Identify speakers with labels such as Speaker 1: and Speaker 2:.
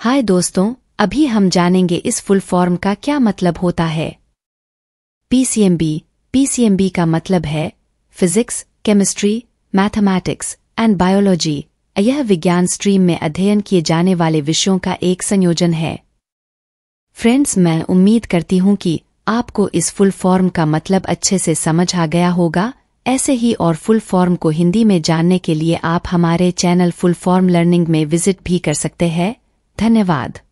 Speaker 1: हाय दोस्तों अभी हम जानेंगे इस फुल फॉर्म का क्या मतलब होता है पीसीएमबी पीसीएमबी का मतलब है physics chemistry mathematics and biology यह विज्ञान स्ट्रीम में अध्ययन किए जाने वाले विषयों का एक संयोजन है फ्रेंड्स मैं उम्मीद करती हूँ कि आपको इस फुल फॉर्म का मतलब अच्छे से समझ आ गया होगा ऐसे ही और फुल फॉर्म को हिंदी में जानने के लिए आप हमारे चैनल फुल फॉर्म लर्निंग में विजिट भी कर सकते हैं
Speaker 2: धन्यवाद